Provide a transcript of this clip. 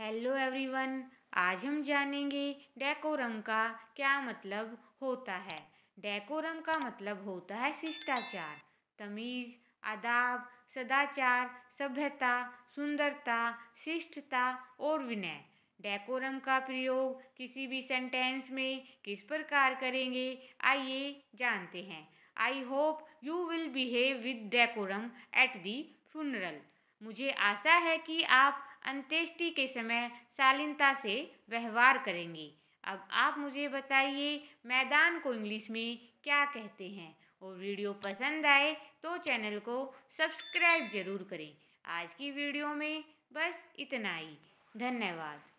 hello everyone आज हम जानेंगे डेकोरम का क्या मतलब होता है डेकोरम का मतलब होता है शिष्टाचार तमीज़ आदाब सदाचार सभ्यता सुंदरता शिष्टता और विनय डेकोरम का प्रयोग किसी भी सेंटेंस में किस प्रकार करेंगे आइए जानते हैं I hope you will behave with decorum at the funeral मुझे आशा है कि आप अंत्येष्टि के समय शालीनता से व्यवहार करेंगे अब आप मुझे बताइए मैदान को इंग्लिश में क्या कहते हैं और वीडियो पसंद आए तो चैनल को सब्सक्राइब ज़रूर करें आज की वीडियो में बस इतना ही धन्यवाद